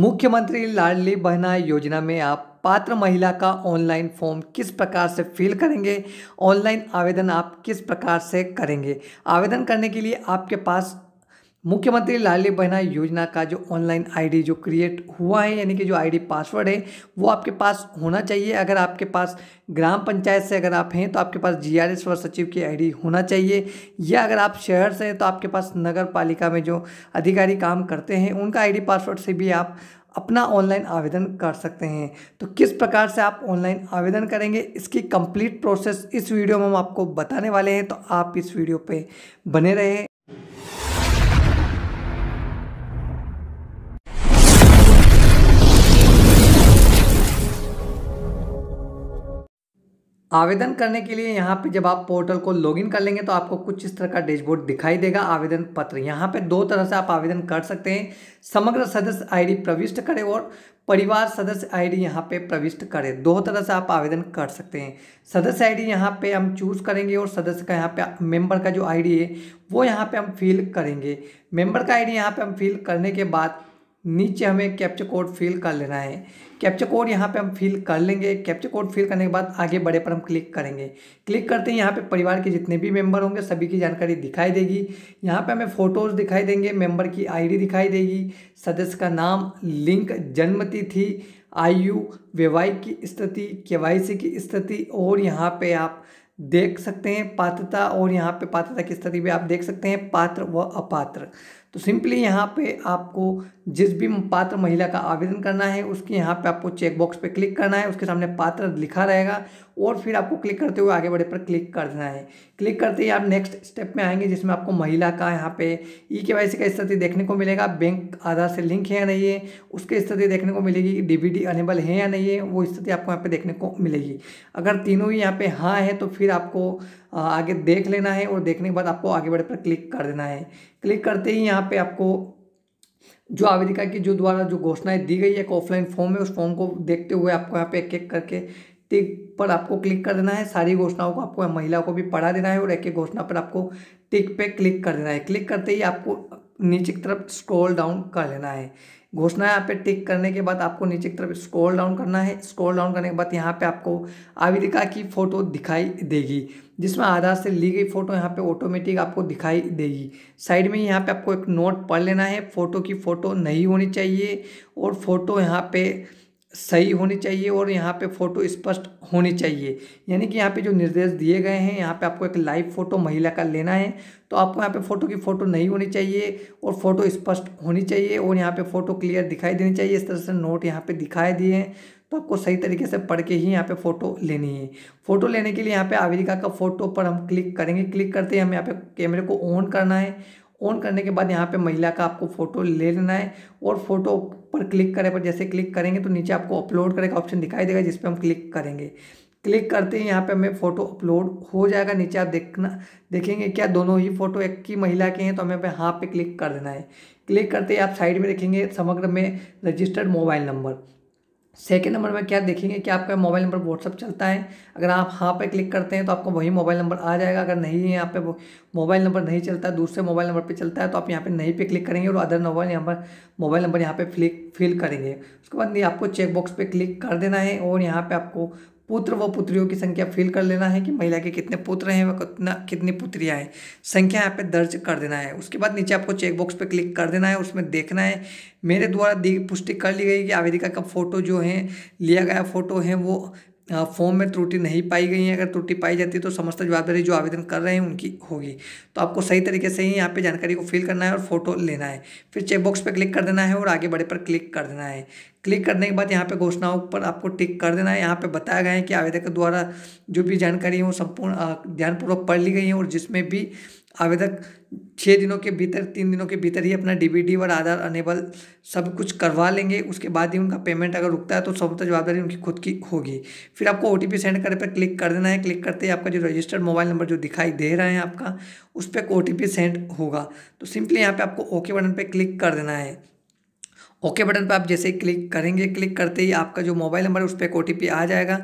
मुख्यमंत्री लाडली बहना योजना में आप पात्र महिला का ऑनलाइन फॉर्म किस प्रकार से फिल करेंगे ऑनलाइन आवेदन आप किस प्रकार से करेंगे आवेदन करने के लिए आपके पास मुख्यमंत्री लाडली बहना योजना का जो ऑनलाइन आईडी जो क्रिएट हुआ है यानी कि जो आईडी पासवर्ड है वो आपके पास होना चाहिए अगर आपके पास ग्राम पंचायत से अगर आप हैं तो आपके पास जीआरएस व सचिव की आईडी होना चाहिए या अगर आप शहर से हैं तो आपके पास नगर पालिका में जो अधिकारी काम करते हैं उनका आईडी पासवर्ड से भी आप अपना ऑनलाइन आवेदन कर सकते हैं तो किस प्रकार से आप ऑनलाइन आवेदन करेंगे इसकी कंप्लीट प्रोसेस इस वीडियो में हम आपको बताने वाले हैं तो आप इस वीडियो पर बने रहें आवेदन करने के लिए यहाँ पे जब आप पोर्टल को लॉगिन कर लेंगे तो आपको कुछ इस तरह का डैशबोर्ड दिखाई देगा आवेदन पत्र यहाँ पे दो तरह से आप आवेदन कर सकते हैं समग्र सदस्य आईडी प्रविष्ट करें और परिवार सदस्य आईडी यहाँ पे प्रविष्ट करें दो तरह से आप आवेदन कर सकते हैं सदस्य आईडी यहाँ पर हम चूज करेंगे और सदस्य का यहाँ पे मेंबर का जो आईडी है वो यहाँ पे हम फिल करेंगे मेंबर का आईडी यहाँ पे हम फिल करने के बाद नीचे हमें कैप्चर कोड फिल कर लेना है कैप्चर कोड यहाँ पे हम फिल कर लेंगे कैप्चर कोड फिल करने के बाद आगे बड़े पर हम क्लिक करेंगे क्लिक करते ही यहाँ पे परिवार के जितने भी मेंबर होंगे सभी की जानकारी दिखाई देगी यहाँ पे हमें फ़ोटोज़ दिखाई देंगे मेंबर की आईडी दिखाई देगी सदस्य का नाम लिंक जन्मतिथि आयु वैवाहिक की स्थिति के की स्थिति और यहाँ पर आप देख सकते हैं पात्रता और यहाँ पर पात्रता की स्थिति भी आप देख सकते हैं पात्र व अपात्र तो सिंपली यहाँ पे आपको जिस भी पात्र महिला का आवेदन करना है उसकी यहाँ पे आपको चेकबॉक्स पे क्लिक करना है उसके सामने पात्र लिखा रहेगा और फिर आपको क्लिक करते हुए आगे बढ़े पर क्लिक कर देना है क्लिक करते ही आप नेक्स्ट स्टेप में आएंगे जिसमें आपको महिला का यहाँ पे ई के वाई सी का स्थिति देखने को मिलेगा बैंक आधार से लिंक है या नहीं है उसकी स्थिति देखने को मिलेगी डी बी डी अनेबल है या नहीं है वो स्थिति आपको यहाँ पे देखने को मिलेगी अगर तीनों ही यहाँ पे हाँ है तो फिर आपको आगे देख लेना है और देखने के बाद आपको आगे बढ़ पर क्लिक कर देना है क्लिक करते ही यहाँ पे आपको जो आवेदिका की जो द्वारा जो घोषणाएं दी गई है एक ऑफलाइन फॉर्म है उस फॉर्म को देखते हुए आपको यहाँ पे एक एक करके टिक पर आपको क्लिक कर देना है सारी घोषणाओं को आपको महिला को भी पढ़ा देना है और एक एक घोषणा पर आपको टिक पे क्लिक कर देना है क्लिक करते ही आपको नीचे की तरफ स्क्रॉल डाउन कर लेना है घोषणा यहाँ पे टिक करने के बाद आपको नीचे की तरफ स्क्रॉल डाउन करना है स्क्रॉल डाउन करने के बाद यहाँ पे आपको आवेदिका की फ़ोटो दिखाई देगी जिसमें आधार से ली गई फ़ोटो यहाँ पे ऑटोमेटिक आपको दिखाई देगी साइड में यहाँ पे आपको एक नोट पढ़ लेना है फ़ोटो की फ़ोटो नहीं होनी चाहिए और फ़ोटो यहाँ पे सही होनी चाहिए और यहाँ पे फ़ोटो स्पष्ट होनी चाहिए यानी कि यहाँ पे जो निर्देश दिए गए हैं यहाँ पे आपको एक लाइव फ़ोटो महिला का लेना है तो आपको यहाँ पे फ़ोटो की फ़ोटो नहीं होनी चाहिए और फ़ोटो स्पष्ट होनी चाहिए और यहाँ पे फ़ोटो क्लियर दिखाई देनी चाहिए इस तरह से नोट यहाँ पे दिखाई दिए हैं तो आपको सही तरीके से पढ़ के ही यहाँ पर फ़ोटो लेनी है फ़ोटो लेने के लिए यहाँ पर आवेदिका का फ़ोटो पर हम क्लिक करेंगे क्लिक करते ही हमें यहाँ पर कैमरे को ऑन करना है ऑन करने के बाद यहाँ पे महिला का आपको फ़ोटो ले लेना है और फोटो पर क्लिक करें पर जैसे क्लिक करेंगे तो नीचे आपको अपलोड करने का ऑप्शन दिखाई देगा जिस पर हम क्लिक करेंगे क्लिक करते ही यहाँ पे हमें फ़ोटो अपलोड हो जाएगा नीचे आप देखना देखेंगे क्या दोनों ही फ़ोटो एक ही महिला के हैं तो हमें पे हाँ पे क्लिक कर देना है क्लिक करते ही आप साइड में देखेंगे समग्र में registered mobile number second number में क्या देखेंगे कि आपका मोबाइल नंबर व्हाट्सअप चलता है अगर आप हाँ पे क्लिक करते हैं तो आपको वही मोबाइल नंबर आ जाएगा अगर नहीं है यहाँ पे मोबाइल नंबर नहीं चलता है दूसरे मोबाइल नंबर पे चलता है तो आप यहाँ पे नहीं पे क्लिक करेंगे और other mobile number mobile number यहाँ पे फिल फिल करेंगे उसके बाद आपको चेकबॉक्स पर क्लिक कर देना है और यहाँ पर आपको पुत्र व पुत्रियों की संख्या फिल कर लेना है कि महिला के कितने पुत्र हैं व कितना कितनी पुत्रियाँ हैं संख्या यहाँ पे दर्ज कर देना है उसके बाद नीचे आपको चेकबॉक्स पे क्लिक कर देना है उसमें देखना है मेरे द्वारा दी पुष्टि कर ली गई कि आवेदिका का फ़ोटो जो है लिया गया फ़ोटो है वो फॉर्म में त्रुटि नहीं पाई गई है अगर त्रुटि पाई जाती है तो समस्त जवाबदारी जो आवेदन कर रहे हैं उनकी होगी तो आपको सही तरीके से ही यहाँ पे जानकारी को फिल करना है और फोटो लेना है फिर चेकबॉक्स पे क्लिक कर देना है और आगे बड़े पर क्लिक कर देना है क्लिक करने के बाद यहाँ पे घोषणाओं पर आपको टिक कर देना है यहाँ पे बताया गया है कि आवेदक द्वारा जो भी जानकारी है वो संपूर्ण ध्यानपूर्वक पढ़ ली गई है और जिसमें भी आवेदक छः दिनों के भीतर तीन दिनों के भीतर ही अपना डीबीडी और आधार अनेबल सब कुछ करवा लेंगे उसके बाद ही उनका पेमेंट अगर रुकता है तो स्वतः जवाबदारी उनकी खुद की होगी फिर आपको ओ सेंड करने पर क्लिक कर देना है क्लिक करते ही आपका जो रजिस्टर्ड मोबाइल नंबर जो दिखाई दे रहा है आपका उस पर ओ सेंड होगा तो सिंपली यहाँ पर आपको ओके बटन पर क्लिक कर देना है ओके बटन पर आप जैसे क्लिक करेंगे क्लिक करते ही आपका जो मोबाइल नंबर है उस पर एक ओ आ जाएगा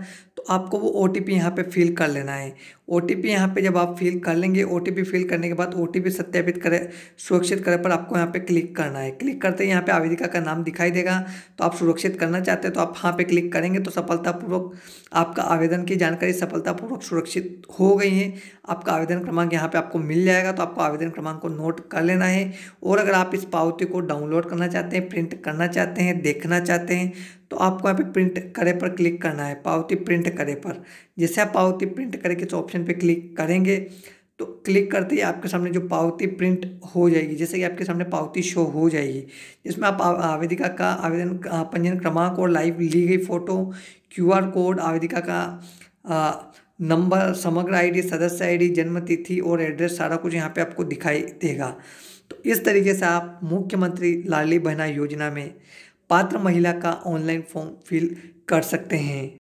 आपको वो ओ टी पी यहाँ पर फिल कर लेना है ओ टी पी यहाँ पर जब आप फिल कर लेंगे ओ टी पी फिल करने के बाद ओ टी पी सत्यापित करें सुरक्षित करें पर आपको यहाँ पर क्लिक करना है क्लिक करते ही यहाँ पर आवेदिका का नाम दिखाई देगा तो आप सुरक्षित करना चाहते हैं तो आप हाँ पे क्लिक करेंगे तो सफलतापूर्वक आपका आवेदन की जानकारी सफलतापूर्वक सुरक्षित हो गई है आपका आवेदन क्रमांक यहाँ पर आपको मिल जाएगा तो आपको आवेदन क्रमांक को नोट कर लेना है और अगर आप इस पावती को डाउनलोड करना चाहते हैं प्रिंट करना चाहते हैं देखना चाहते हैं आपको यहाँ पे प्रिंट करे पर क्लिक करना है पावती प्रिंट करे पर जैसे आप पावती प्रिंट करे किस ऑप्शन पे क्लिक करेंगे तो क्लिक करते ही आपके सामने जो पावती प्रिंट हो जाएगी जैसे कि आपके सामने पावती शो हो जाएगी जिसमें आप आवेदिका का आवेदन पंजीयन क्रमांक और लाइव ली गई फ़ोटो क्यूआर कोड आवेदिका का आ, नंबर समग्र आईडी सदस्य आईडी जन्म तिथि और एड्रेस सारा कुछ यहाँ पे आपको दिखाई देगा तो इस तरीके से आप मुख्यमंत्री लाली बहना योजना में पात्र महिला का ऑनलाइन फॉर्म फिल कर सकते हैं